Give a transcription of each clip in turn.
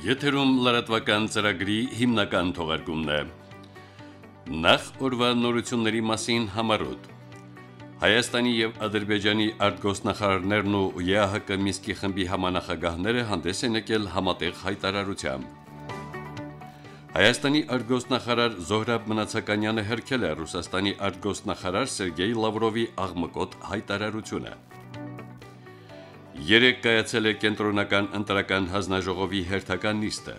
Եթերում լրատվական ծրագրի հիմնական թողարկումն է։ Նախ օրվա նորությունների մասին համարոտ։ Հայաստանի եւ Ադրբեջանի արտգոսնախարարներն ու ԵԱՀԿ Միսկի խմբի համանախագահները հանդես են եկել համատեղ հայտարարությամբ։ Հայաստանի արտգոսնախարար Զոհրաբ Մնացականյանը հերքել է Ռուսաստանի արտգոսնախարար Սերգեյ Լավրովի աղմկոտ հայտարարությունը։ Երեք կայացել է կենտրոնական ընտրական հանձնաժողովի հերթական նիստը։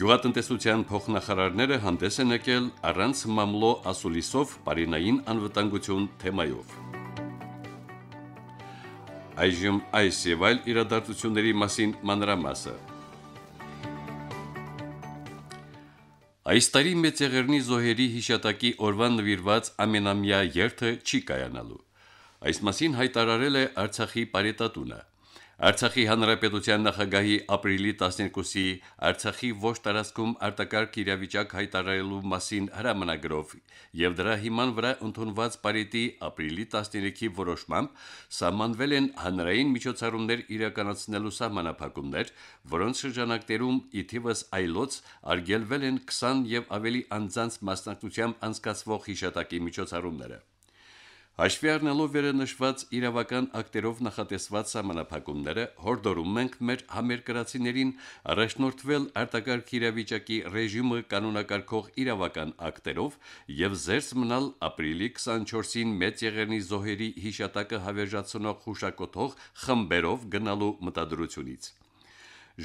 Գյուղատնտեսության փոխնախարարները հանդես են եկել առանց մամլո ասուլիսով Պարինային անվտանգություն թեմայով։ Այժմ այս եւ այլ իրադարձությունների մասին մանրամասը։ Այս տարի մեծ եղերնի զոհերի հիշատակի օրվան նվիրված ամենամյա երթը չի կայանալու։ Այս մասին հայտարարել է Արցախի պարետատունը։ Արցախի հանրապետության նախագահի ապրիլի 12-ի Արցախի ոչ տարածքում արտակարգ իրավիճակ հայտարարելու մասին հրամանագրով եւ դրա հիման վրա ընդունված Փարիզի ապրիլի 13-ի որոշմամբ սահմանվել են հանրային միջոցառումներ իրականացնելու սահմանափակումներ, որոնց շրջանակներում ի թիվս այլոց արգելվել են 20 եւ ավելի անձանց մասնակցությամբ անցկացվող հիշատակի միջոցառումները։ Հաշվի առնելով վերանշված իրավական ակտերով նախատեսված համանախագումները, հորդորում ենք մեր համերկրացիներին առաջնորդվել արտակարգ իրավիճակի ռեժիմը կանոնակարգող իրավական ակտերով եւ զերծ մնալ ապրիլի 24-ին մեծ եղերնի զոհերի հիշատակը հավերժացնող հուշակոթող խմբերով գնալու մտադրությունից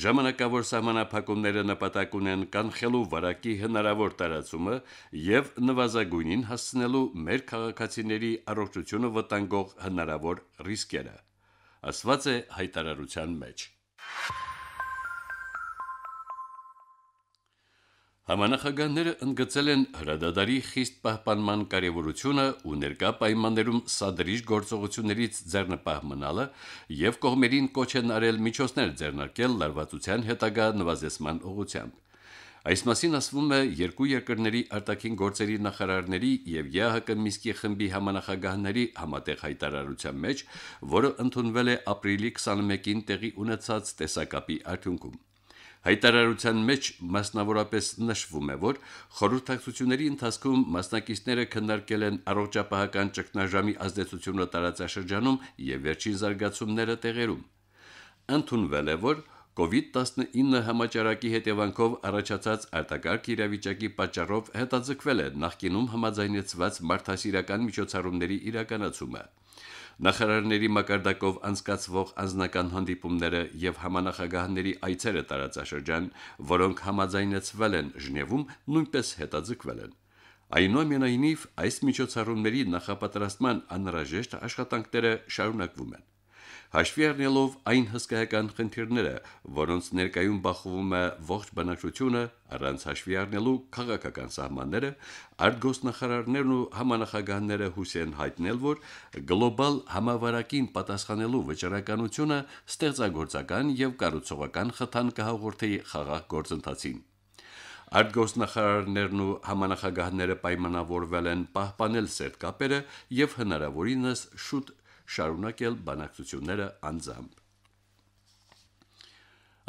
ժամանակավոր սահմանափակումները նպատակ ունեն կանխելու վարակի հնարավոր տարածումը եւ նվազագույնին հասցնելու մեր քաղաքացիների առողջությունը վտանգող հնարավոր ռիսկերը ասված է հայտարարության մեջ Համանախագահները ընդգծել են հրադադարի խիստ պահպանման կարևորությունը ու ներկա պայմաններում սադրիժ գործողություններից ձեռնպահ մնալը եւ կողմերին կոչ են արել միջոցներ ձեռնարկել լարվածության հետագա նվազեցման ուղղությամբ։ Այս մասին ասվում է երկու երկրների արտաքին գործերի նախարարների եւ ԵԱՀԿ Միսկի խմբի համանախագահների համատեղ հայտարարության մեջ, որը ընդունվել է ապրիլի 21-ին տեղի ունեցած տեսակապի արդյունքում։ Հայտարարության մեջ մասնավորապես նշվում է, որ խորհրդակցությունների ընթացքում մասնակիցները քննարկել են առողջապահական ճգնաժամի ազդեցությունը տարածաշրջանում եւ վերջին զարգացումները տեղերում։ Ընդունվել է, որ COVID-19 համաճարակի հետևանքով առաջացած արտակարգ իրավիճակի պատճառով հետաձգվել է նախկինում համաձայնեցված մարդասիրական միջոցառումների իրականացումը։ Նախարարների մակարդակով անցկացվող անձնական հանդիպումները եւ համանախագահների այցերը տարածաշրջան, որոնք համաձայնեցվել են Ժնևում, նույնպես հետաձգվել են։ Այնուամենայնիվ այս միջոցառումների նախապատրաստման անհրաժեշտ աշխատանքները շարունակվում են հաշվի առնելով այն հսկայական խնդիրները, որոնց ներկայում բախվում է ողջ բնակչությունը, առանց հաշվի առնելու քաղաքական սահմանները, արտգոսնախարարներն ու համանախագահները հույս են հայտնել, որ գլոբալ համավարակին պատասխանելու վճռականությունը ստեղծագործական եւ կառուցողական խթան կհաղորդի խաղաղ գործընթացին։ Արտգոսնախարարներն ու համանախագահները պայմանավորվել են պահպանել սերտ կապերը եւ հնարավորինս շուտ շարունակել բանակցությունները անձամբ։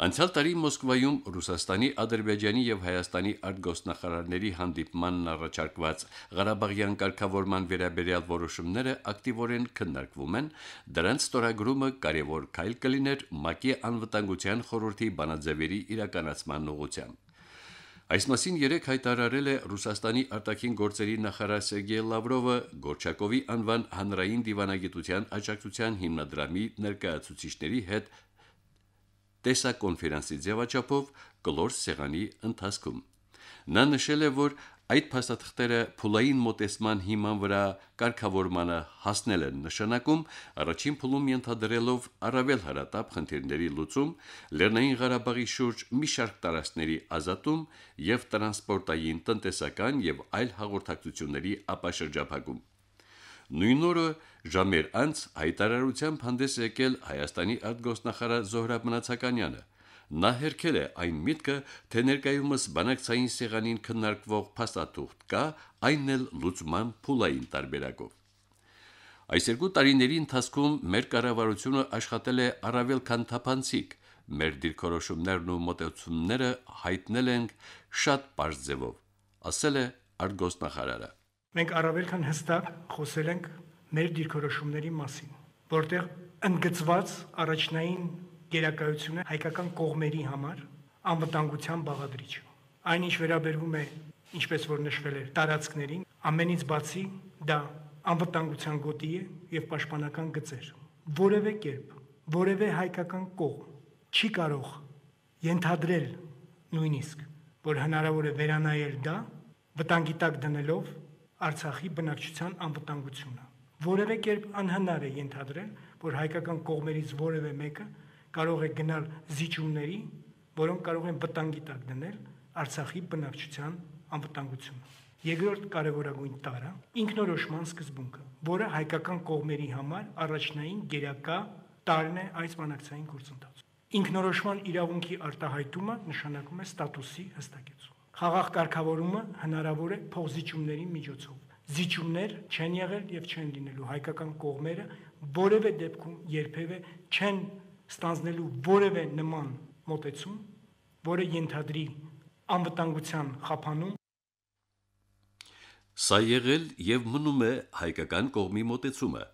Անցյալ տարի Մոսկվայում Ռուսաստանի, Ադրբեջանի եւ Հայաստանի արտգոստնախարարների հանդիպմանն առաջարկված Ղարաբաղյան կարգավորման վերաբերյալ որոշումները ակտիվորեն քննարկվում են, դրանց ստորագրումը կարևոր քայլ կլիներ ՄԱԿ-ի անվտանգության խորհրդի բանաձևերի իրականացման ուղղությամբ։ Այս մասին երեք հայտարարել է Ռուսաստանի արտաքին գործերի նախարար Սերգեյ Լավրովը Գորչակովի անվան հանրային դիվանագիտության աջակցության հիմնադրամի ներկայացուցիչների հետ տեսակոնֆերանսի ձևաչափով կլոր սեղանի ընթացքում։ Նա նշել է, որ Այդ փաստաթղթերը փուլային մոտեցման հիման վրա կարգավորմանը հասնել են նշանակում առաջին փուլում ենթադրելով առավել հարատապ խնդիրների լուծում, Լեռնային Ղարաբաղի շուրջ մի շարք տարածքների ազատում եւ տրանսպորտային, տնտեսական եւ այլ հաղորդակցությունների ապաշրջափակում։ Նույն օրը ժամեր անց հայտարարությամբ հանդես եկել Հայաստանի արտգոսնախարար Զոհրաբ Մնացականյանը Նա հերքել է այն միտքը, թե ներկայումս բանակցային սեղանին քննարկվող փաստաթուղթ կա, այնն էլ լուծման փուլային տարբերակով։ Այս երկու տարիների ընթացքում մեր կառավարությունը աշխատել է առավել քան թափանցիկ, մեր դիրքորոշումներն ու մտածումները հայտնել ենք շատ པարզ ձևով, ասել է արտգոսնախարարը։ Մենք առավել քան հստակ խոսել ենք մեր դիրքորոշումների մասին, որտեղ ընդգծված առաջնային գերակայությունը հայկական կողմերի համար անվտանգության բաղադրիչ։ Այն ինչ վերաբերվում է, ինչպես որ նշվել էր, տարածքներին, ամենից բացի դա անվտանգության գոտի է եւ պաշտպանական գծեր։ Որևէ կերպ, որևէ հայկական կողմ չի կարող ենթադրել նույնիսկ, որ հնարավոր է վերանայել դա վտանգի տակ դնելով Արցախի բնակչության անվտանգությունը։ Որևէ կերպ անհնար է ենթադրել, որ հայկական կողմերից որևէ մեկը կարող է գնալ զիջումների, որոնք կարող են վտանգի տակ դնել Արցախի բնակչության անվտանգությունը։ Երկրորդ կարևորագույն տարը ինքնորոշման սկզբունքը, որը հայկական կողմերի համար առաջնային գերակա տարն է այս մանակցային գործընթացում։ Ինքնորոշման իրավունքի արտահայտումը նշանակում է ստատուսի հստակեցում։ Խաղաղ կարգավորումը հնարավոր է փոխզիջումների միջոցով։ Զիջումներ չեն եղել եւ չեն լինելու հայկական կողմերը որևէ դեպքում երբևէ չեն ստանձնելու որևէ նման մոտեցում, որը ենթադրի անվտանգության խափանում։ Սա եղել եւ մնում է հայկական կողմի մոտեցումը։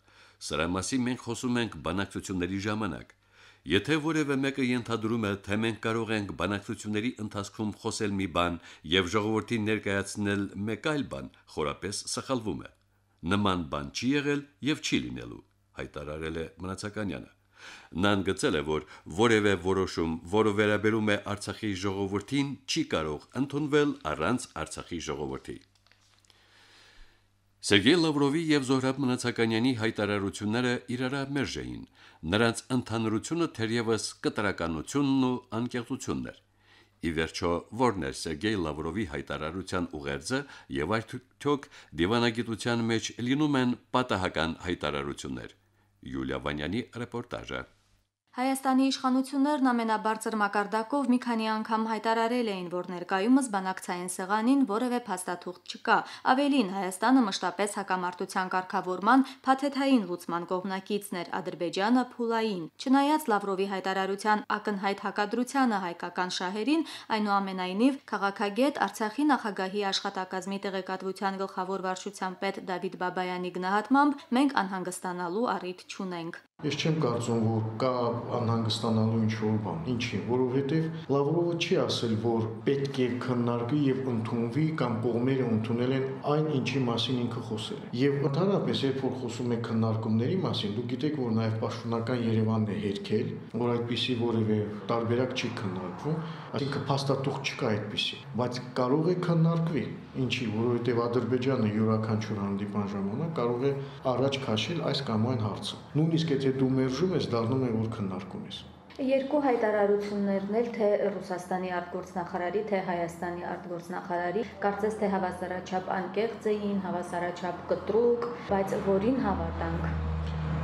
Սրա մասին մենք խոսում ենք բանակցությունների ժամանակ։ Եթե որևէ մեկը ենթադրում է, թե մենք կարող ենք բանակցությունների ընթացքում խոսել մի բան եւ ժողովրդին ներկայացնել մեկ այլ բան, խորապես սխալվում է։ Նման բան չի եղել եւ չի լինելու, հայտարարել է Մնացականյանը։ Նա ընդգծել է, որ որևէ որոշում, որը վերաբերում է Արցախի ժողովրդին, չի կարող ընդունվել առանց Արցախի ժողովրդի։ Սերգեյ Լավրովի եւ Զոհրաբ Մնացականյանի հայտարարությունները իրարա մերժ էին։ Նրանց ընդհանրությունը թերևս կտրականությունն ու անկեղծությունն էր։ Ի վերջո, որն էր Սերգեյ Լավրովի հայտարարության ուղերձը եւ արդյոք դիվանագիտության մեջ լինում են պատահական հայտարարություններ։ Julia Waniani, reportaże. Հայաստանի իշխանություններն ամենաբարձր մակարդակով մի քանի անգամ հայտարարել էին, որ ներկայումս բանակցային սեղանին որևէ փաստաթուղթ չկա։ Ավելին, Հայաստանը մշտապես հակամարտության կարգավորման փաթեթային լուծման կողմնակիցն էր Ադրբեջանը փուլային։ Չնայած Լավրովի հայտարարության ակնհայտ հակադրությանը հայկական շահերին, այնուամենայնիվ քաղաքագետ Արցախի նախագահի աշխատակազմի տեղեկատվության գլխավոր վարչության պետ Դավիթ Բաբայանի գնահատմամբ մենք անհանգստանալու առիթ չունենք։ Ես չեմ կարծում, որ կա անհանգստանալու ինչ-որ բան։ Ինչի, որովհետև Լավրովը չի ասել, որ պետք է քննարկվի եւ ընդունվի կամ կողմերը ընդունել են այն, ինչի մասին ինքը խոսել է։ Եվ ընդհանրապես, երբ որ խոսում ենք քննարկումների մասին, դուք գիտեք, որ նաեւ պաշտոնական Երևանն է հերքել, որ այդպիսի որևէ տարբերակ չի քննարկվում, այսինքն փաստաթուղթ չկա այդպիսի, բայց կարող է քննարկվի։ Ինչի, որովհետև Ադրբեջանը յուրաքանչյուր հանդիպան ժամանակ կարող է առաջ քաշել այս կամ այն հարցը։ Նույնիսկ եթե Եթե դու մերժում ես, դառնում է որ քննարկում ես։ Երկու հայտարարություններն էլ թե Ռուսաստանի արտգործնախարարի, թե Հայաստանի արտգործնախարարի, կարծես թե հավասարաչափ անկեղծ էին, հավասարաչափ կտրուկ, բայց որին հավատանք։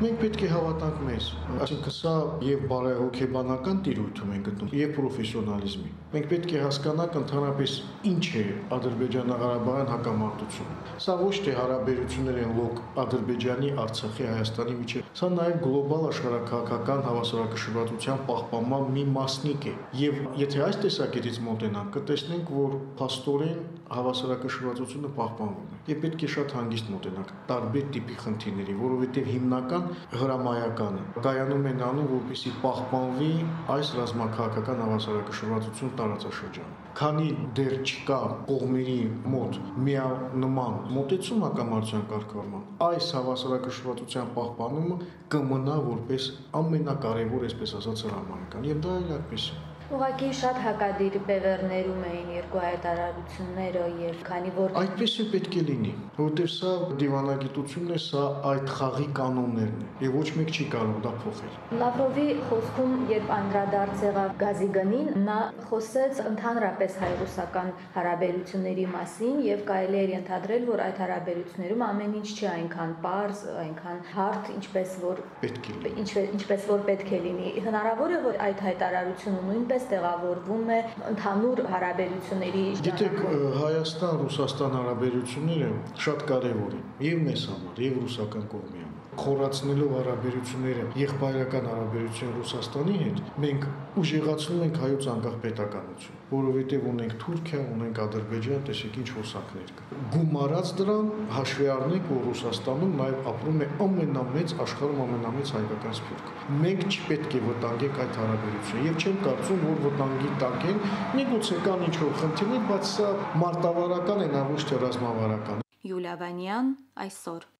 Մենք պետք է հավատանք մեզ։ Այսինքն սա եւ բարեհոգեբանական տիրույթում են գտնում, եւ պրոֆեսիոնալիզմի։ Մենք պետք է հասկանանք ընդհանրապես ինչ է Ադրբեջանա-Ղարաբաղյան հակամարտությունը։ Սա ոչ թե հարաբերություններ են լոկ Ադրբեջանի, Արցախի, Հայաստանի միջև, սա նաև գլոբալ աշխարհակահաղական հավասարակշռվածության պահպանման մի մասնիկ է։ Եվ եթե այս տեսակետից մոտենանք, կտեսնենք, որ փաստորեն հավասարակշռվածությունը պահպանվում է։ Եվ պետք է շատ հանգիստ մոտենանք տարբեր տիպի խնդիրների, որովհետև հիմնական հրամայականը կայանում են անում, որպեսզի պահպանվի այս ռազմաքաղաքական հավասարակշռվածությունը տարածաշրջանում։ Քանի դեռ չկա կողմերի մոտ միանման մոտեցում հակամարտության կարգավորման, այս հավասարակշռվածության պահպանումը կմնա որպես ամենակարևոր, այսպես ասած, հրամանական։ Եվ դա այլ այդպես է։ Ուղղակի շատ հակադիր բևեռներում էին երկու հայտարարությունները եւ քանի որ Այդպես է պետք է լինի, որտեղ սա դիվանագիտությունն է, սա այդ խաղի կանոններն է եւ ոչ մեկ չի կարող դա փոխել։ Լավրովի խոսքում, երբ անդրադարձ եղավ գազի գնին, նա խոսեց ընդհանրապես հայ-ռուսական հարաբերությունների մասին եւ կարելի է ենթադրել, որ այդ հարաբերություններում ամեն ինչ չի այնքան པարզ, այնքան հարթ, ինչպես որ պետք է ինչպես ինչպես որ պետք է լինի։ Հնարավոր է որ այդ հայտարարությունը նույնպես ինչպես տեղավորվում է ընդհանուր հարաբերությունների Գիտեք, Հայաստան-Ռուսաստան հարաբերությունները շատ կարևոր են եւ մեզ համար, եւ ռուսական կողմի համար խորացնելով հարաբերությունները, եղբայրական հարաբերություն Ռուսաստանի հետ, մենք ուժեղացնում ենք հայոց անկախ պետականություն, որովհետև ունենք Թուրքիա, ունենք Ադրբեջան, տեսեք ինչ հոսակներ կա։ Գումարած դրան հաշվի առնենք, որ Ռուսաստանում նաև ապրում է ամենամեծ աշխարհում ամենամեծ հայկական սփյուռքը։ Մենք չպետք է վտանգենք այդ հարաբերությունը եւ չեմ կարծում, որ վտանգի տակ են։ Միգուցե կան ինչ-որ խնդիրներ, բայց սա մարտավարական է, նա ոչ թե ռազմավարական։ Յուլիա Վանյան այսօր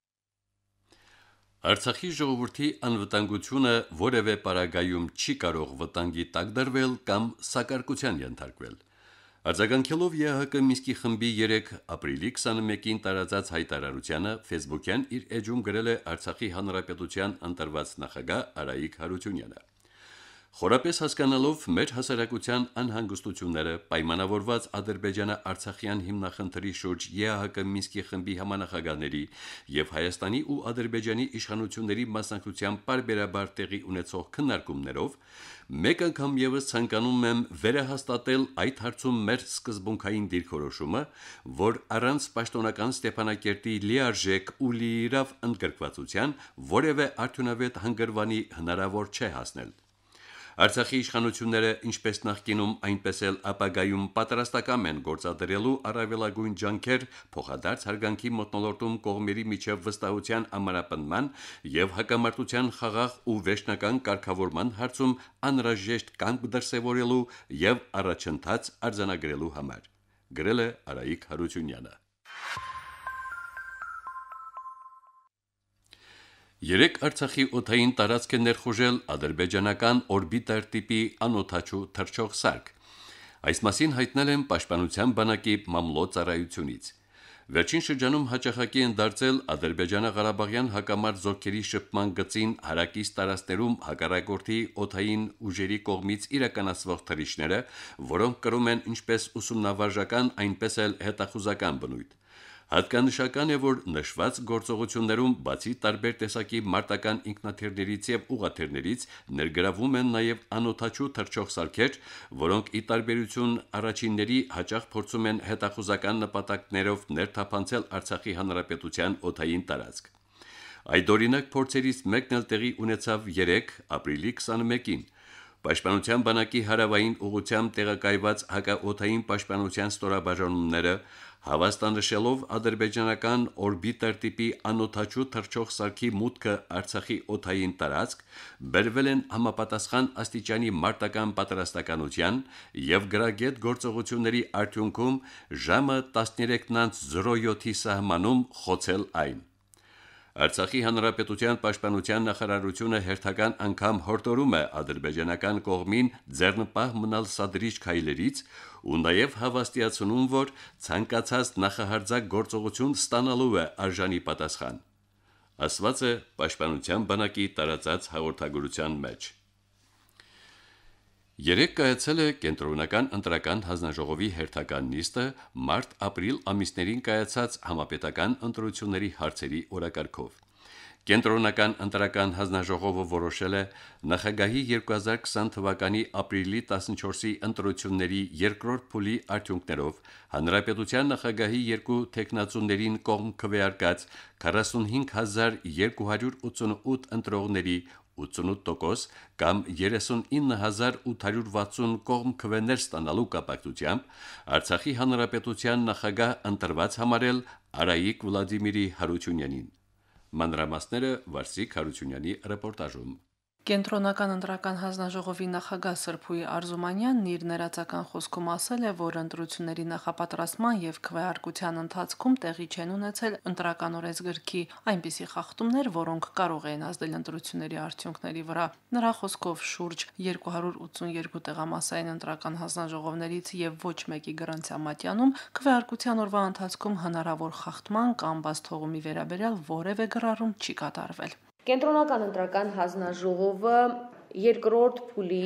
Արցախի ժողովրդի անվտանգությունը որևէ պարագայում չի կարող վտանգի տակ դրվել կամ սակարկության ենթարկվել։ Արձագանքելով ԵՀԿ Միսկի խմբի 3 ապրիլի 21-ին տարածած հայտարարությանը Facebook-յան իր էջում գրել է Արցախի հանրապետության ընտրված նախագահ Արայիկ Հարությունյանը։ Խորապես հասկանալով մեր հասարակության անհանգստությունները, պայմանավորված Ադրբեջանա-Արցախյան հիմնախնդրի շուրջ ԵԱՀԿ Մինսկի խմբի համանախագահների եւ Հայաստանի ու Ադրբեջանի իշխանությունների մասնակցությամբ բարբերաբար տեղի ունեցող քննարկումներով, մեկ անգամ եւս ցանկանում եմ վերահաստատել այդ հարցում մեր սկզբունքային դիրքորոշումը, որ առանց պաշտոնական Ստեփանակերտի լիարժեք ու լիիրավ ընդգրկվածության որևէ արդյունավետ հանգրվանի հնարավոր չէ հասնել։ Արցախի իշխանությունները ինչպես նախկինում, այնպես էլ ապագայում պատրաստակամ են գործադրելու առավելագույն ջանքեր փոխադարձ հարգանքի մտնոլորտում կողմերի միջև վստահության ամրապնման եւ հակամարտության խաղաղ ու վերջնական կարգավորման հարցում անհրաժեշտ կանգ դրսեւորելու եւ առաջընթաց արձանագրելու համար գրել է Արայիկ Հարությունյանը Երեք Արցախի օթային տարածք է ներխուժել ադրբեջանական օրբիտար տիպի անօթաչու թռչող սարք։ Այս մասին հայտնել են Պաշտպանության բանակի մամլո ծառայությունից։ Վերջին շրջանում հաջողակի են դարձել Ադրբեջանա-Ղարաբաղյան հակամարտ զորքերի շփման գծին հարակից տարածներում հակառակորդի օթային ուժերի կողմից իրականացվող թռիչները, որոնք կրում են ինչպես ուսումնավարժական, այնպես էլ հետախուզական բնույթ։ Հատկանշական է, որ նշված գործողություններում բացի տարբեր տեսակի մարտական ինքնաթիռներից եւ ուղաթիռներից ներգրավում են նաեւ անօթաչու թռչող սարքեր, որոնք ի տարբերություն առաջինների հաճախ փորձում են հետախուզական նպատակներով ներթափանցել Արցախի հանրապետության օթային տարածք։ Այդ օրինակ փորձերից մեկն էլ տեղի ունեցավ 3 ապրիլի 21-ին, Պաշտպանության բանակի հարավային ուղությամբ տեղակայված հակաօթային պաշտպանության ստորաբաժանումները հավաստանշելով ադրբեջանական օրբիտար տիպի անօթաչու թռչող սարքի մուտքը Արցախի օթային տարածք բերվել են համապատասխան աստիճանի մարտական պատրաստականության եւ գրագետ գործողությունների արդյունքում ժամը 13:07-ի սահմանում խոցել այն։ Արցախի հանրապետության պաշտպանության նախարարությունը հերթական անգամ հորդորում է ադրբեջանական կողմին ձեռնպահ մնալ սադրիչ քայլերից ու նաև հավաստիացնում, որ ցանկացած նախահարձակ գործողություն ստանալու է արժանի պատասխան։ Ասված է պաշտպանության բանակի տարածած հաղորդագրության մեջ։ Երեք կայացել է կենտրոնական ընտրական հանձնաժողովի հերթական նիստը մարտ-ապրիլ ամիսներին կայացած համապետական ընտրությունների հարցերի օրակարգով։ Կենտրոնական ընտրական հանձնաժողովը որոշել է նախագահի 2020 թվականի ապրիլի 14-ի ընտրությունների երկրորդ փուլի արդյունքներով հանրապետության նախագահի երկու տեխնացուներին կողմ քվեարկած 45288 ընտրողների 88% կամ 39860 կողմ քվեներ ստանալու կապակցությամբ Արցախի հանրապետության նախագահ ընտրված համարել Արայիկ Վլադիմիրի Հարությունյանին։ Մանրամասները Վարսիկ Հարությունյանի ռեպորտաժում։ Կենտրոնական ընտրական հանձնաժողովի նախագահ Սրփուի Արզումանյանն իր ներածական խոսքում ասել է, որ ընտրությունների նախապատրաստման եւ քվեարկության ընթացքում տեղի չեն ունեցել ընտրական օրենսգրքի այնպիսի խախտումներ, որոնք կարող էին ազդել ընտրությունների արդյունքների վրա։ Նրա խոսքով շուրջ 282 տեղամասային ընտրական հանձնաժողովներից եւ ոչ մեկի գրանցամատյանում քվեարկության օրվա ընթացքում հնարավոր խախտման կամ բաց թողումի վերաբերյալ որևէ գրառում չի կատարվել։ Կենտրոնական ընտրական հանձնաժողովը երկրորդ փուլի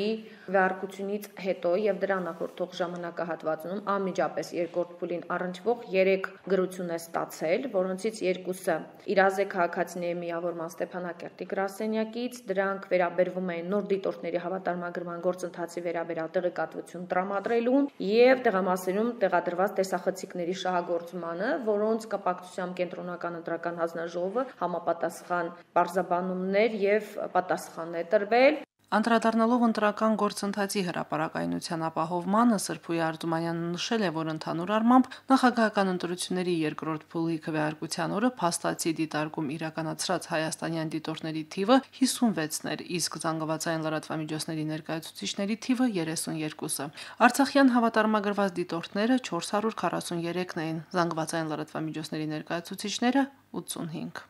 վարկությունից հետո եւ դրա նախորդող ժամանակահատվածում անմիջապես երկրորդ փուլին առնչվող 3 գրություն է ստացել, որոնցից երկուսը Իրազե քաղաքացիների միավորման Ստեփանակերտի գրասենյակից, դրանք վերաբերվում են նոր դիտորդների հավատարմագրման գործընթացի վերաբերյալ տեղեկատվություն տրամադրելուն եւ տեղամասերում տեղադրված տեսախցիկների շահագործմանը, որոնց կապակցությամբ կենտրոնական ընտրական հանձնաժողովը համապատասխան բարձաբանումներ եւ պատասխան է տրվել Անդրադառնալով ընտրական գործընթացի հրապարակայնության ապահովմանը Սրբույի Արտումանյանը նշել է, որ ընդհանուր առմամբ նախագահական ընտրությունների երկրորդ փուլի քվեարկության օրը փաստացի դիտարկում իրականացրած հայաստանյան դիտորդների թիվը 56-ն էր, իսկ զանգվածային լրատվամիջոցների ներկայացուցիչների թիվը 32-ը։ Արցախյան հավատարմագրված դիտորդները 443-ն էին, զանգվածային լրատվամիջոցների ներկայացուցիչները 85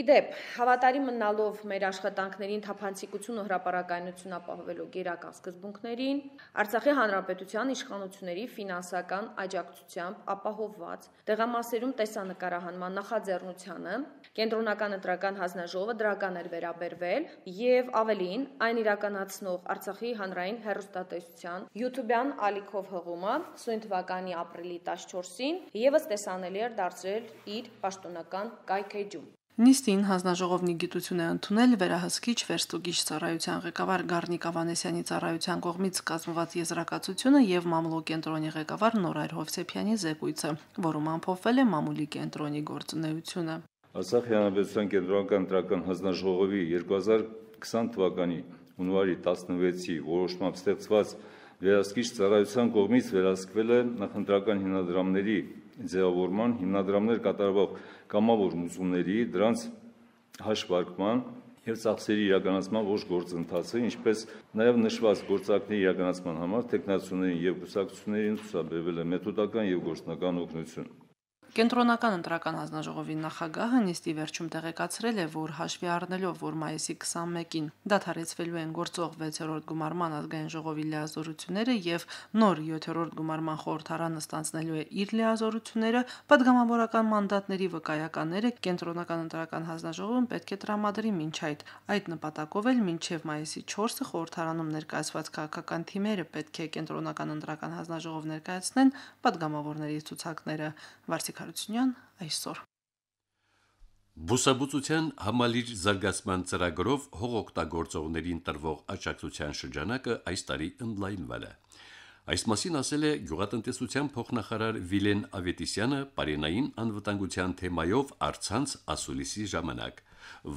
Իդեպ, հավատարի մնալով մեր աշխատանքներին թափանցիկություն ու հրաապարակայնություն ապահովելու գերական սկզբունքներին, Արցախի Հանրապետության իշխանությունների ֆինանսական աջակցությամբ ապահովված տեղամասերում տեսանկարահանման նախաձեռնությանը կենտրոնական ընտրական հանձնաժողովը դրական էր վերաբերվել եւ ավելին այն իրականացնող Արցախի հանրային հերոստատեսության YouTube-յան ալիքով հղումը սույն թվականի ապրիլի 14-ին եւս տեսանելի էր դարձրել իր պաշտոնական կայքեջում։ Նիստին հանձնաժողովնի գիտություն է ընդունել վերահսկիչ վերստուգիչ ծառայության ղեկավար Գառնիկ Ավանեսյանի ծառայության կողմից կազմված եզրակացությունը եւ մամուլո կենտրոնի ղեկավար Նորայր Հովսեփյանի զեկույցը, որում ամփոփվել է մամուլի կենտրոնի գործունեությունը։ Արցախի հանրապետության կենտրոնական ընտրական հանձնաժողովի 2020 թվականի հունվարի 16-ի որոշմամբ ստեղծված վերահսկիչ ծառայության կողմից վերահսկվել է նախընտրական հիմնադրամների ձևավորման հիմնադրամներ կատարվող կամավոր մուսուների, դրանց հաշվարկման եւ ծախսերի իրականացման ոչ գործընթացը, ինչպես նաեւ նշված գործակցների իրականացման համար տեխնացուներին եւ գուսակցություններին ցուցաբերվել է մեթոդական եւ գործնական օգնություն։ Կենտրոնական ընտրական հանձնաժողովի նախագահը նիստի վերջում տեղեկացրել է, որ հաշվի առնելով, որ մայիսի 21-ին դադարեցվելու են գործող 6-րդ գումարման ազգային ժողովի լիազորությունները եւ նոր 7-րդ գումարման խորհրդարանը ստանցնելու է իր լիազորությունները, падգամավորական մանդատների վկայականները կենտրոնական ընտրական հանձնաժողովն պետք է տրամադրի մինչ այդ։ Այդ նպատակով էլ մինչև մայիսի 4-ը խորհրդարանում ներկայացված քաղաքական թիմերը պետք է կենտրոնական ընտրական հանձնաժողով ներկայացնեն падգամավորների ցուցակները։ Վարսիկ Մարգարությունյան այսօր։ Բուսաբուծության համալիր զարգացման ծրագրով հողօգտագործողներին տրվող աջակցության շրջանակը այս տարի ընդլայնվել է։ Այս մասին ասել է գյուղատնտեսության փոխնախարար Վիլեն Ավետիսյանը Պարենային անվտանգության թեմայով արցանց ասուլիսի ժամանակ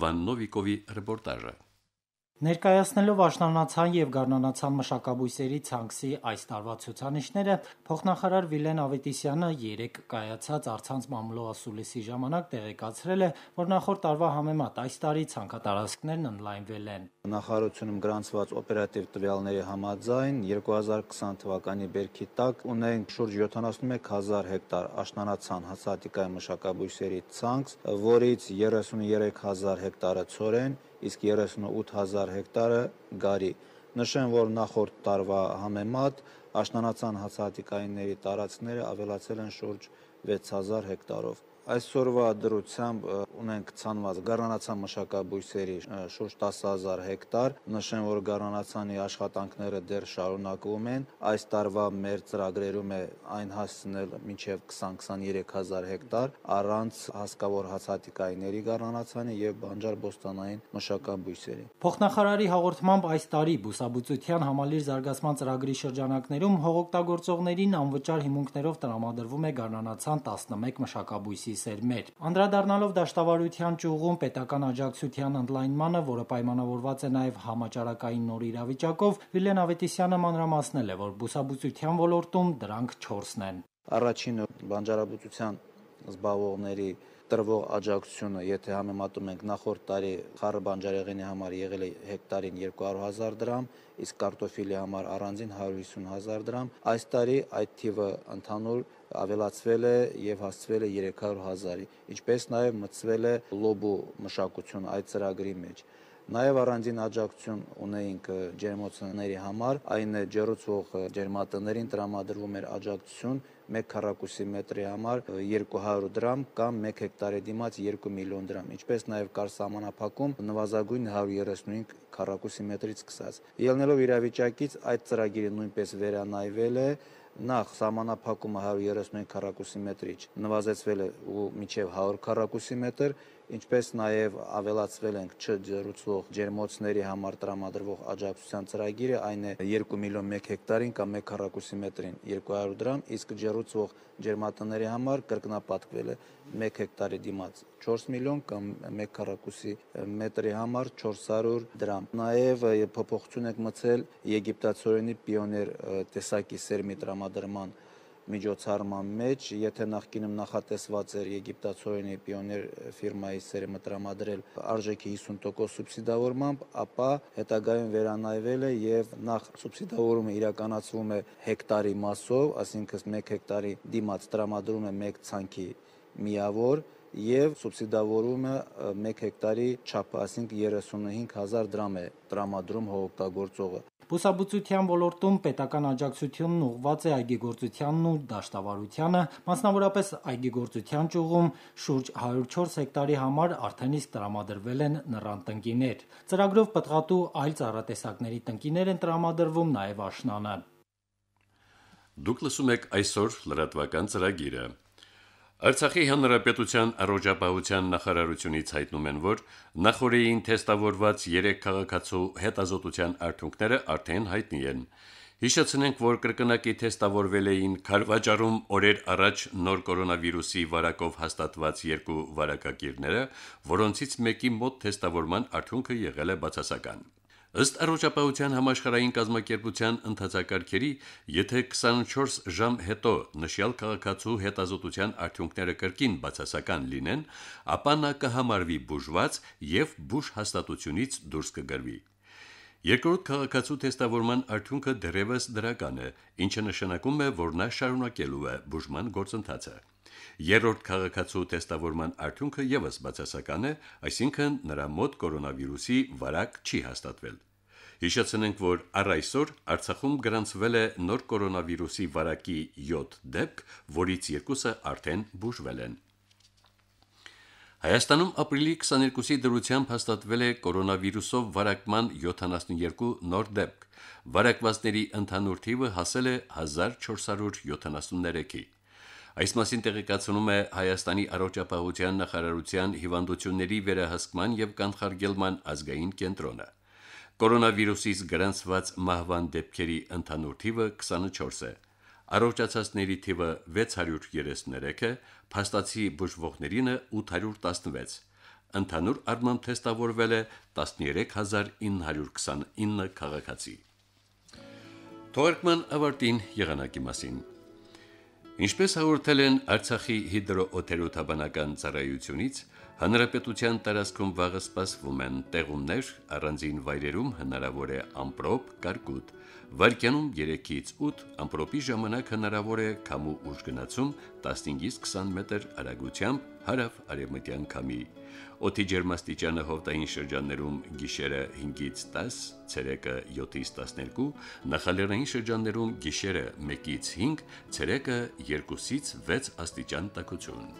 Վաննովիկովի ռեպորտաժը։ Ներկայացնելով աշնանացան և գարնանացան մշակաբույսերի ցանքսի այս տարվա ցուցանիշները, փոխնախարար Վիլեն Ավետիսյանը երեկ կայացած առցանց մամուլոասուլիսի ժամանակ տեղեկացրել է, որ նախորդ տարվա համեմատ այս տարի ցանքատարածքներն ընդլայնվել են։ Նախարարությունում գրանցված օպերատիվ տվյալների համաձայն 2020 թվականի բերքի տակ ունենք շուրջ 71000 հեկտար աշնանացան հասարակական մշակաբույսերի ցանքս, որից 33000 հեկտարը ցորեն, իսկ 38000 հեկտարը գարի։ Նշեմ, որ նախորդ տարվա համեմատ աշնանացան հացահատիկայինների տարածքները ավելացել են շուրջ 6000 հեկտարով։ Այսօրվա դրությամբ ունենք ցանված գառնանացան մշակաբույսերի շուրջ 10000 հեկտար։ Նշեմ, որ գառնանացանի աշխատանքները դեռ շարունակվում են։ Այս տարվա մեր ծրագրերում է այն հասցնել մինչև 20-23000 հեկտար առանց հասկավոր հացատիկայիների գառնանացանի եւ բանջար բոստանային մշակաբույսերի։ Փոխնախարարի հաղորդմամբ այս տարի բուսաբուծության համալիր զարգացման ծրագրի շրջանակներում հողօգտագործողներին անվճար հիմունքներով տրամադրվում է գառնանացան 11 մշակաբույսի հույս էր մեր։ Անդրադառնալով դաշտավարության ճյուղում պետական աջակցության ընդլայնմանը, որը պայմանավորված է նաև համաճարակային նոր իրավիճակով, Վիլեն Ավետիսյանը մանրամասնել է, որ բուսաբուծության ոլորտում դրանք 4-ն են։ Առաջինը բանջարաբուծության զբաղվողների տրվող աջակցությունը, եթե համեմատում ենք նախորդ տարի խառը բանջարեղենի համար եղել է հեկտարին 200.000 դրամ, իսկ կարտոֆիլի համար առանձին 150.000 դրամ։ Այս տարի այդ թիվը ընդհանուր ավելացվել է եւ հասցվել է 300.000-ի, ինչպես նաեւ մցվել է լոբու մշակություն այդ ծրագրի մեջ։ Նաև առանձին աջակցություն ունեինք ջերմոցների համար, այն ջերուցող ջերմատներին տրամադրվում էր աջակցություն 1 քառակուսի մետրի համար 200 դրամ կամ 1 հեկտարի դիմաց 2 միլիոն դրամ, ինչպես նաև կար համանախապակում նվազագույն 135 քառակուսի մետրից սկսած։ Ելնելով իրավիճակից այդ ծրագիրը նույնպես վերանայվել է նախ համանախապակումը 135 քառակուսի մետրից նվազեցվել է ու մինչև 100 քառակուսի մետր, ինչպես նաև ավելացվել ենք չջրուցող ջերմոցների համար տրամադրվող աջակցության ծրագիրը, այն է 2 միլիոն 1 հեկտարին կամ 1 քառակուսի մետրին 200 դրամ, իսկ ջրուցող ջերմատների համար կրկնապատկվել է 1 հեկտարի դիմաց 4 միլիոն կամ 1 քառակուսի մետրի համար 400 դրամ։ Նաև փոփոխություն ենք մցել եգիպտացորենի պիոներ տեսակի սերմի տրամադրման միջոցառման մեջ, եթե նախկինում նախատեսված էր Եգիպտացորենի պիոներ ֆիրմայի սերմը տրամադրել արժեքի 50% սուբսիդավորմամբ, ապա հետագայում վերանայվել է եւ նախ սուբսիդավորումը իրականացվում է հեկտարի մասով, այսինքն 1 հեկտարի դիմաց տրամադրում է 1 ցանկի միավոր եւ սուբսիդավորումը 1 հեկտարի չափը, ասենք 35000 դրամ է տրամադրում հողօգտագործողը։ Բուսաբուծության ոլորտում պետական աջակցությունն ուղղված է այգեգործությանն ու դաշտավարությանը, մասնավորապես այգեգործության ճյուղում շուրջ 104 հեկտարի համար արդեն իսկ տրամադրվել են նռան տնկիներ։ Ծրագրով պատղատու այլ ծառատեսակների տնկիներ են տրամադրվում նաև աշնանը։ Դուք լսում եք այսօր լրատվական ծրագիրը։ Արցախի հանրապետության առողջապահության նախարարությունից հայտնում են, որ նախորդին թեստավորված 3 քաղաքացու հետազոտության արդյունքները արդեն հայտնի են։ Հիշեցնենք, որ կրկնակի թեստավորվել էին Խարվաճարում օրեր առաջ նոր կորոնավիրուսի վարակով հաստատված երկու վարակակիրները, որոնցից մեկի մոտ թեստավորման արդյունքը եղել է բացասական։ Ըստ առողջապահության համաշխարհային կազմակերպության ընդհանրակարգերի, եթե 24 ժամ հետո նշյալ քաղաքացու հետազոտության արդյունքները կրկին բացասական լինեն, ապա նա կհամարվի բուժված եւ բուժ հաստատությունից դուրս կգրվի։ Երկրորդ քաղաքացու տեստավորման արդյունքը դեռևս դրական է, ինչը նշանակում է, որ նա շարունակելու է բուժման գործընթացը։ Երրորդ քաղաքացու տեստավորման արդյունքը եւս բացասական է, այսինքն նրա մոտ կորոնավիրուսի վարակ չի հաստատվել։ Հիշեցնենք, որ առ այսօր Արցախում գրանցվել է նոր կորոնավիրուսի վարակի 7 դեպք, որից երկուսը արդեն բուժվել են։ Հայաստանում ապրիլի 22-ի դրությամբ հաստատվել է կորոնավիրուսով վարակման 72 նոր դեպք։ Վարակվածների ընդհանուր թիվը հասել է 1473-ի։ Այս մասին տեղեկացնում է Հայաստանի առողջապահության նախարարության հիվանդությունների վերահսկման եւ կանխարգելման ազգային կենտրոնը։ Կորոնավիրուսից գրանցված մահվան դեպքերի ընդհանուր թիվը 24 է։ Առողջացածների թիվը 633 է, փաստացի բուժվողներինը 816։ Ընդհանուր առմամբ թեստավորվել է 13929 քաղաքացի։ Թորգման ավարտին եղանակի մասին։ Ինչպես հաղորդել են Արցախի հիդրոօթերոթաբանական ծառայությունից, հանրապետության տարածքում վաղը սպասվում են տեղումներ, առանձին վայրերում հնարավոր է ամպրոպ, կարկուտ։ Վարկյանում 3-ից 8 ամպրոպի ժամանակ հնարավոր է քամու ուժգնացում 15-ից 20 մետր արագությամբ հարավ արևմտյան քամի։ Օդի ջերմաստիճանը հովտային շրջաններում գիշերը 5-ից 10, ցերեկը 7-ից 12, նախալեռնային շրջաններում գիշերը 1-ից 5, ցերեկը 2-ից 6 աստիճան տաքություն։